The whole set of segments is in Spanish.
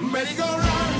merry go run.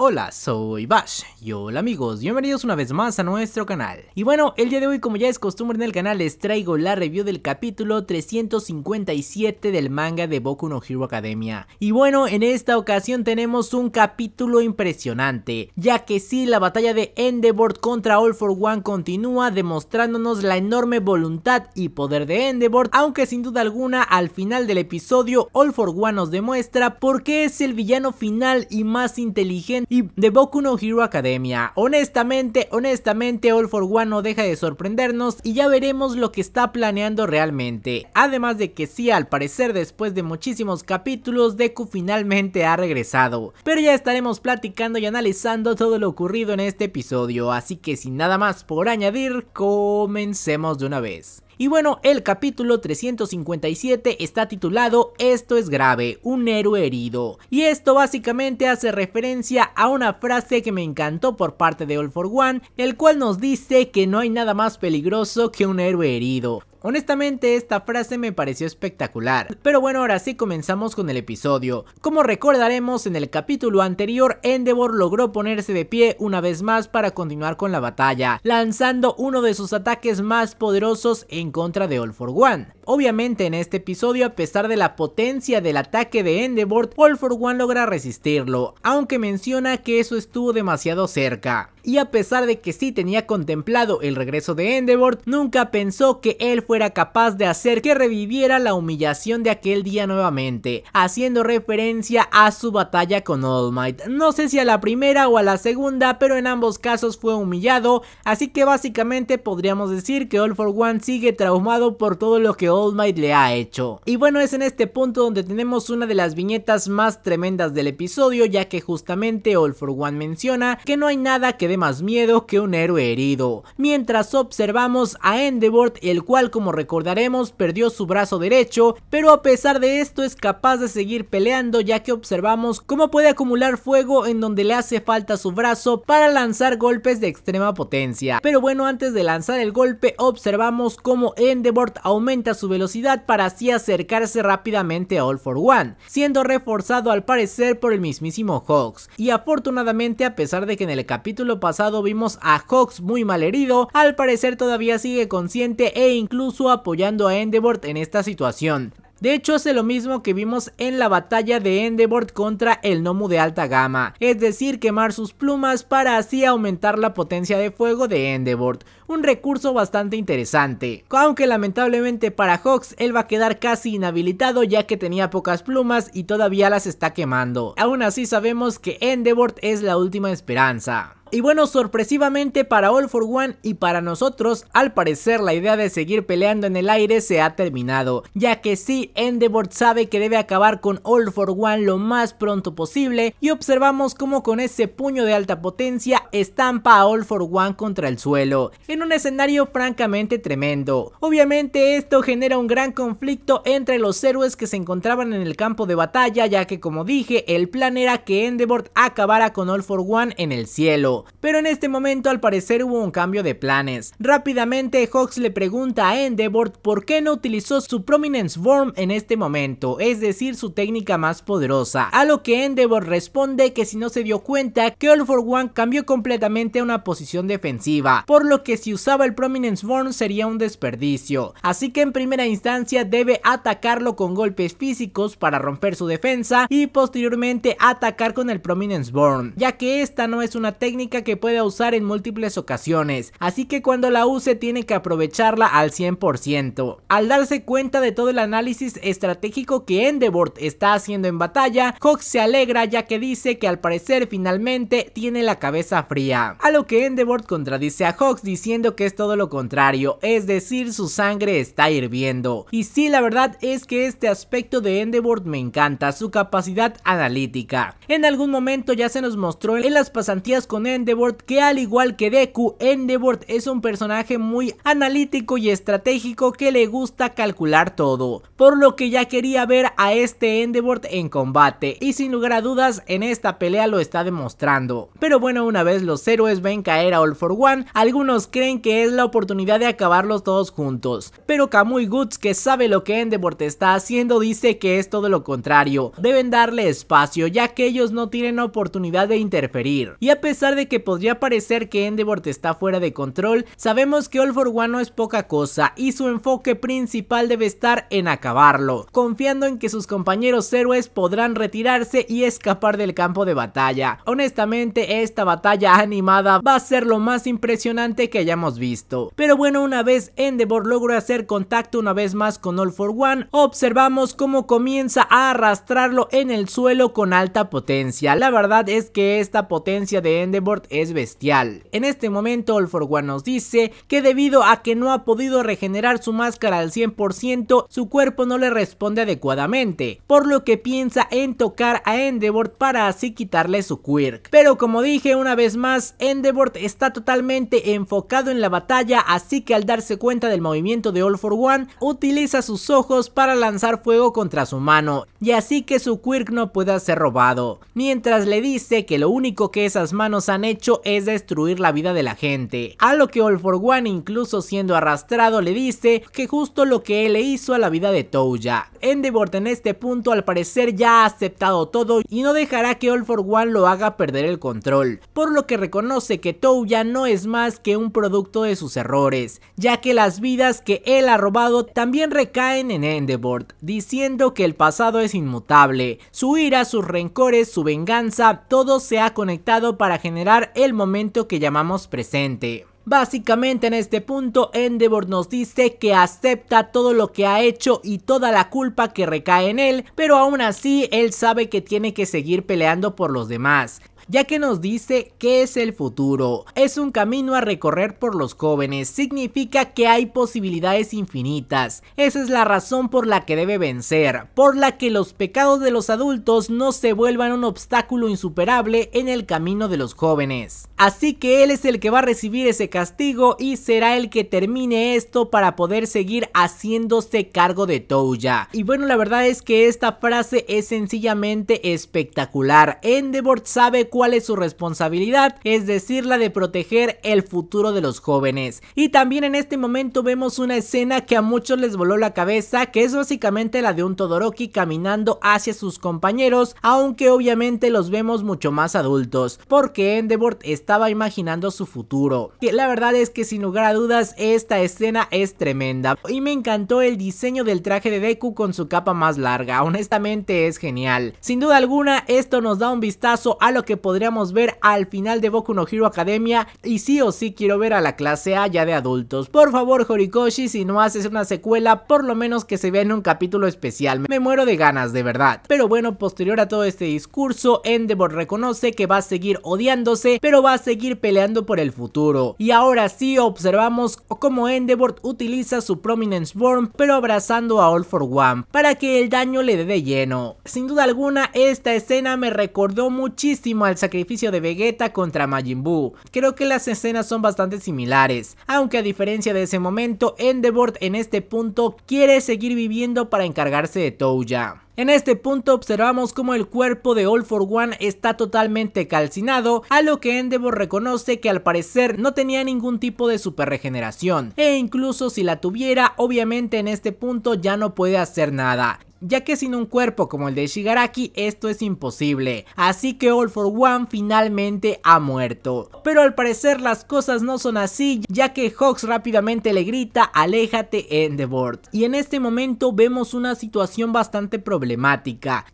Hola, soy Bash y hola amigos, bienvenidos una vez más a nuestro canal. Y bueno, el día de hoy como ya es costumbre en el canal les traigo la review del capítulo 357 del manga de Boku no Hero Academia. Y bueno, en esta ocasión tenemos un capítulo impresionante, ya que sí, la batalla de Endeavor contra All for One continúa demostrándonos la enorme voluntad y poder de Endeavor, aunque sin duda alguna al final del episodio All for One nos demuestra por qué es el villano final y más inteligente y de Boku no Hero Academia. Honestamente, honestamente, All for One no deja de sorprendernos y ya veremos lo que está planeando realmente. Además de que sí, al parecer después de muchísimos capítulos, Deku finalmente ha regresado. Pero ya estaremos platicando y analizando todo lo ocurrido en este episodio, así que sin nada más por añadir, comencemos de una vez. Y bueno, el capítulo 357 está titulado Esto es grave, un héroe herido. Y esto básicamente hace referencia a una frase que me encantó por parte de All for One, el cual nos dice que no hay nada más peligroso que un héroe herido. Honestamente esta frase me pareció espectacular, pero bueno ahora sí comenzamos con el episodio. Como recordaremos en el capítulo anterior, Endeavor logró ponerse de pie una vez más para continuar con la batalla, lanzando uno de sus ataques más poderosos en contra de All for One. Obviamente en este episodio a pesar de la potencia del ataque de Endeavor, All for One logra resistirlo, aunque menciona que eso estuvo demasiado cerca y a pesar de que sí tenía contemplado el regreso de Endeavor, nunca pensó que él fuera capaz de hacer que reviviera la humillación de aquel día nuevamente, haciendo referencia a su batalla con All Might. No sé si a la primera o a la segunda, pero en ambos casos fue humillado, así que básicamente podríamos decir que All for One sigue traumado por todo lo que All Might le ha hecho. Y bueno, es en este punto donde tenemos una de las viñetas más tremendas del episodio, ya que justamente All for One menciona que no hay nada que más miedo que un héroe herido. Mientras observamos a Endeavor, el cual como recordaremos perdió su brazo derecho, pero a pesar de esto es capaz de seguir peleando ya que observamos cómo puede acumular fuego en donde le hace falta su brazo para lanzar golpes de extrema potencia. Pero bueno, antes de lanzar el golpe observamos cómo Endeavor aumenta su velocidad para así acercarse rápidamente a All for One, siendo reforzado al parecer por el mismísimo Hawks. Y afortunadamente a pesar de que en el capítulo pasado vimos a Hawks muy mal herido, al parecer todavía sigue consciente e incluso apoyando a Endeavor en esta situación. De hecho hace lo mismo que vimos en la batalla de Endeavor contra el Nomu de alta gama, es decir quemar sus plumas para así aumentar la potencia de fuego de Endeavor, un recurso bastante interesante. Aunque lamentablemente para Hawks él va a quedar casi inhabilitado ya que tenía pocas plumas y todavía las está quemando. Aún así sabemos que Endeavor es la última esperanza. Y bueno, sorpresivamente para All for One y para nosotros, al parecer la idea de seguir peleando en el aire se ha terminado, ya que sí, Endeavor sabe que debe acabar con All for One lo más pronto posible y observamos cómo con ese puño de alta potencia estampa a All for One contra el suelo, en un escenario francamente tremendo. Obviamente esto genera un gran conflicto entre los héroes que se encontraban en el campo de batalla, ya que como dije, el plan era que Endeavor acabara con All for One en el cielo pero en este momento al parecer hubo un cambio de planes. Rápidamente Hawks le pregunta a Endeavor por qué no utilizó su Prominence born en este momento, es decir su técnica más poderosa, a lo que Endeavor responde que si no se dio cuenta que All for One cambió completamente a una posición defensiva, por lo que si usaba el Prominence Worm sería un desperdicio, así que en primera instancia debe atacarlo con golpes físicos para romper su defensa y posteriormente atacar con el Prominence born ya que esta no es una técnica que pueda usar en múltiples ocasiones, así que cuando la use tiene que aprovecharla al 100%. Al darse cuenta de todo el análisis estratégico que Endeavor está haciendo en batalla, Hawks se alegra ya que dice que al parecer finalmente tiene la cabeza fría. A lo que Endeavor contradice a Hawks diciendo que es todo lo contrario, es decir, su sangre está hirviendo. Y sí, la verdad es que este aspecto de Endeavor me encanta, su capacidad analítica. En algún momento ya se nos mostró en las pasantías con él Endeavor que al igual que Deku, Endeavor es un personaje muy analítico y estratégico que le gusta calcular todo, por lo que ya quería ver a este Endeavor en combate y sin lugar a dudas en esta pelea lo está demostrando. Pero bueno, una vez los héroes ven caer a All For One, algunos creen que es la oportunidad de acabarlos todos juntos, pero Kamui Guts que sabe lo que Endeavor está haciendo dice que es todo lo contrario, deben darle espacio ya que ellos no tienen oportunidad de interferir. Y a pesar de que podría parecer que Endeavor está fuera de control, sabemos que All for One no es poca cosa y su enfoque principal debe estar en acabarlo, confiando en que sus compañeros héroes podrán retirarse y escapar del campo de batalla. Honestamente, esta batalla animada va a ser lo más impresionante que hayamos visto. Pero bueno, una vez Endeavor logró hacer contacto una vez más con All for One, observamos cómo comienza a arrastrarlo en el suelo con alta potencia. La verdad es que esta potencia de Endeavor es bestial. En este momento All for One nos dice que debido a que no ha podido regenerar su máscara al 100%, su cuerpo no le responde adecuadamente, por lo que piensa en tocar a Endeavor para así quitarle su quirk. Pero como dije una vez más, Endeavor está totalmente enfocado en la batalla, así que al darse cuenta del movimiento de All for One, utiliza sus ojos para lanzar fuego contra su mano, y así que su quirk no pueda ser robado. Mientras le dice que lo único que esas manos han hecho es destruir la vida de la gente, a lo que All For One incluso siendo arrastrado le dice que justo lo que él le hizo a la vida de Touya. Endeavor en este punto al parecer ya ha aceptado todo y no dejará que All For One lo haga perder el control, por lo que reconoce que Touya no es más que un producto de sus errores, ya que las vidas que él ha robado también recaen en Endeavor, diciendo que el pasado es inmutable, su ira, sus rencores, su venganza, todo se ha conectado para generar el momento que llamamos presente. Básicamente en este punto Endeavor nos dice que acepta todo lo que ha hecho y toda la culpa que recae en él, pero aún así él sabe que tiene que seguir peleando por los demás ya que nos dice que es el futuro. Es un camino a recorrer por los jóvenes, significa que hay posibilidades infinitas. Esa es la razón por la que debe vencer, por la que los pecados de los adultos no se vuelvan un obstáculo insuperable en el camino de los jóvenes. Así que él es el que va a recibir ese castigo y será el que termine esto para poder seguir haciéndose cargo de Touya. Y bueno, la verdad es que esta frase es sencillamente espectacular. Endeavor sabe cuál es su responsabilidad, es decir, la de proteger el futuro de los jóvenes. Y también en este momento vemos una escena que a muchos les voló la cabeza, que es básicamente la de un Todoroki caminando hacia sus compañeros, aunque obviamente los vemos mucho más adultos, porque Endeavor estaba imaginando su futuro. Que la verdad es que sin lugar a dudas esta escena es tremenda y me encantó el diseño del traje de Deku con su capa más larga, honestamente es genial. Sin duda alguna esto nos da un vistazo a lo que podemos podríamos ver al final de Boku no Hero Academia y sí o sí quiero ver a la clase A ya de adultos. Por favor Horikoshi, si no haces una secuela, por lo menos que se vea en un capítulo especial, me muero de ganas de verdad. Pero bueno, posterior a todo este discurso, Endeavor reconoce que va a seguir odiándose, pero va a seguir peleando por el futuro. Y ahora sí observamos cómo Endeavor utiliza su Prominence Worm, pero abrazando a All for One, para que el daño le dé de lleno. Sin duda alguna, esta escena me recordó muchísimo al sacrificio de Vegeta contra Majin Buu. Creo que las escenas son bastante similares, aunque a diferencia de ese momento, Endeavor en este punto quiere seguir viviendo para encargarse de Touya. En este punto observamos como el cuerpo de All for One está totalmente calcinado, a lo que Endeavor reconoce que al parecer no tenía ningún tipo de super regeneración, e incluso si la tuviera, obviamente en este punto ya no puede hacer nada ya que sin un cuerpo como el de Shigaraki esto es imposible, así que All for One finalmente ha muerto. Pero al parecer las cosas no son así, ya que Hawks rápidamente le grita aléjate Endeavor. Y en este momento vemos una situación bastante problemática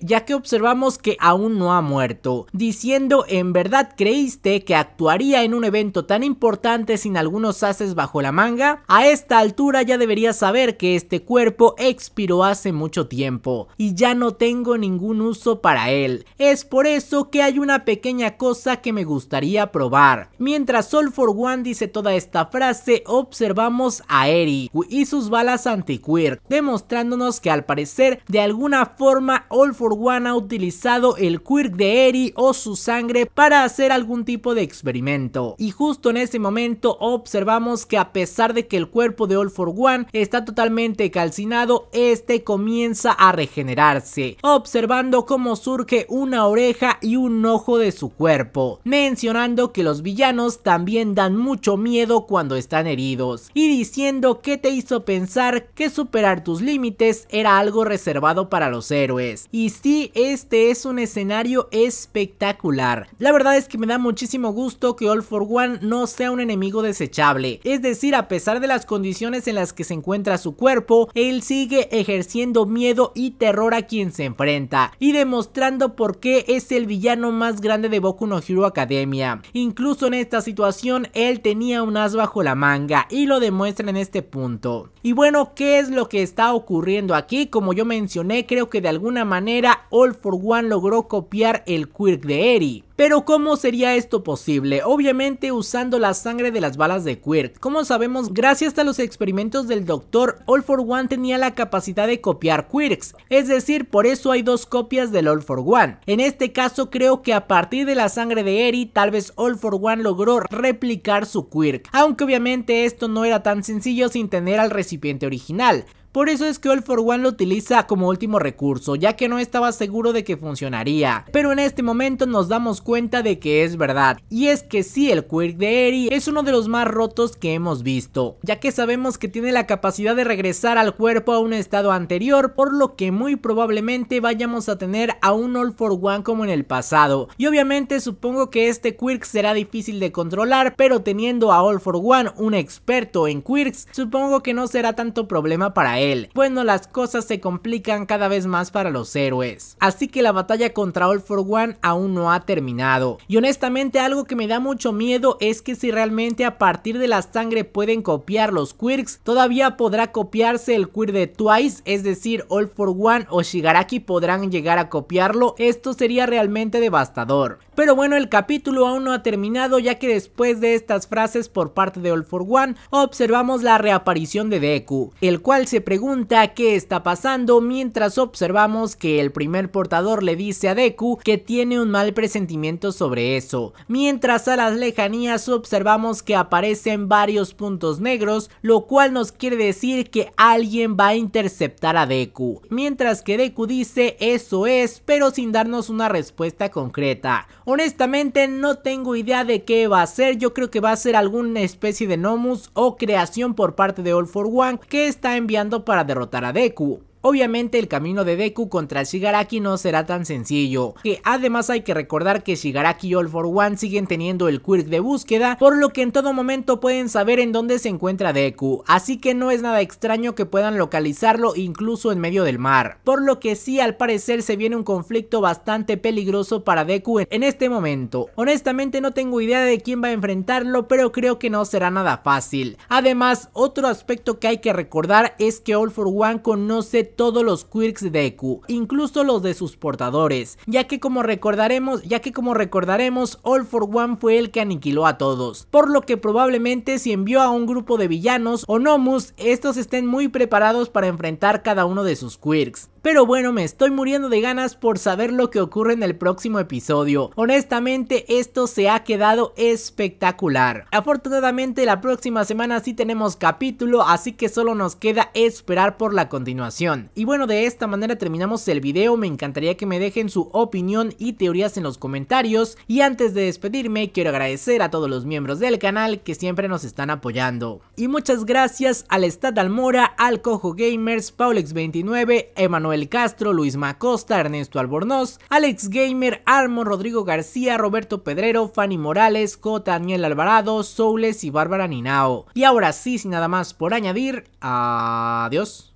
ya que observamos que aún no ha muerto, diciendo en verdad creíste que actuaría en un evento tan importante sin algunos haces bajo la manga, a esta altura ya deberías saber que este cuerpo expiró hace mucho tiempo y ya no tengo ningún uso para él. Es por eso que hay una pequeña cosa que me gustaría probar. Mientras Sol for One dice toda esta frase, observamos a Eri y sus balas anti demostrándonos que al parecer de alguna forma forma, All for One ha utilizado el quirk de Eri o su sangre para hacer algún tipo de experimento. Y justo en ese momento observamos que a pesar de que el cuerpo de All for One está totalmente calcinado, este comienza a regenerarse, observando cómo surge una oreja y un ojo de su cuerpo, mencionando que los villanos también dan mucho miedo cuando están heridos, y diciendo que te hizo pensar que superar tus límites era algo reservado para los héroes. Y si este es un escenario espectacular. La verdad es que me da muchísimo gusto que All for One no sea un enemigo desechable. Es decir, a pesar de las condiciones en las que se encuentra su cuerpo, él sigue ejerciendo miedo y terror a quien se enfrenta. Y demostrando por qué es el villano más grande de Boku no Hero Academia. Incluso en esta situación, él tenía un as bajo la manga y lo demuestra en este punto. Y bueno, ¿qué es lo que está ocurriendo aquí? Como yo mencioné, creo que que de alguna manera All for One logró copiar el quirk de Eri. Pero ¿cómo sería esto posible? Obviamente usando la sangre de las balas de Quirk. Como sabemos, gracias a los experimentos del doctor, All for One tenía la capacidad de copiar Quirks. Es decir, por eso hay dos copias del All for One. En este caso creo que a partir de la sangre de Eri, tal vez All for One logró replicar su Quirk. Aunque obviamente esto no era tan sencillo sin tener al recipiente original. Por eso es que All for One lo utiliza como último recurso, ya que no estaba seguro de que funcionaría. Pero en este momento nos damos cuenta de que es verdad. Y es que sí, el quirk de Eri es uno de los más rotos que hemos visto, ya que sabemos que tiene la capacidad de regresar al cuerpo a un estado anterior, por lo que muy probablemente vayamos a tener a un All for One como en el pasado. Y obviamente supongo que este quirk será difícil de controlar, pero teniendo a All for One un experto en quirks, supongo que no será tanto problema para él. Bueno, las cosas se complican cada vez más para los héroes. Así que la batalla contra All for One aún no ha terminado. Y honestamente algo que me da mucho miedo es que si realmente a partir de la sangre pueden copiar los quirks, todavía podrá copiarse el queer de Twice, es decir, All for One o Shigaraki podrán llegar a copiarlo. Esto sería realmente devastador. Pero bueno, el capítulo aún no ha terminado ya que después de estas frases por parte de All for One, observamos la reaparición de Deku, el cual se presenta pregunta qué está pasando mientras observamos que el primer portador le dice a Deku que tiene un mal presentimiento sobre eso. Mientras a las lejanías observamos que aparecen varios puntos negros, lo cual nos quiere decir que alguien va a interceptar a Deku. Mientras que Deku dice eso es, pero sin darnos una respuesta concreta. Honestamente no tengo idea de qué va a ser, yo creo que va a ser alguna especie de Nomus o creación por parte de All for One que está enviando para derrotar a Deku. Obviamente el camino de Deku contra Shigaraki no será tan sencillo, que además hay que recordar que Shigaraki y All For One siguen teniendo el quirk de búsqueda, por lo que en todo momento pueden saber en dónde se encuentra Deku, así que no es nada extraño que puedan localizarlo incluso en medio del mar, por lo que sí al parecer se viene un conflicto bastante peligroso para Deku en este momento. Honestamente no tengo idea de quién va a enfrentarlo, pero creo que no será nada fácil. Además, otro aspecto que hay que recordar es que All For One conoce todos los quirks de Deku, incluso los de sus portadores, ya que como recordaremos, ya que como recordaremos, All for One fue el que aniquiló a todos, por lo que probablemente si envió a un grupo de villanos o nomus, estos estén muy preparados para enfrentar cada uno de sus quirks. Pero bueno, me estoy muriendo de ganas por saber lo que ocurre en el próximo episodio. Honestamente, esto se ha quedado espectacular. Afortunadamente, la próxima semana sí tenemos capítulo, así que solo nos queda esperar por la continuación. Y bueno, de esta manera terminamos el video. Me encantaría que me dejen su opinión y teorías en los comentarios. Y antes de despedirme, quiero agradecer a todos los miembros del canal que siempre nos están apoyando. Y muchas gracias al Stad Almora, al Cojo Gamers, Paulex29, Emanuel Castro, Luis Macosta, Ernesto Albornoz, Alex Gamer, Armo, Rodrigo García, Roberto Pedrero, Fanny Morales, J. Daniel Alvarado, Soules y Bárbara Ninao. Y ahora sí, sin nada más por añadir, adiós.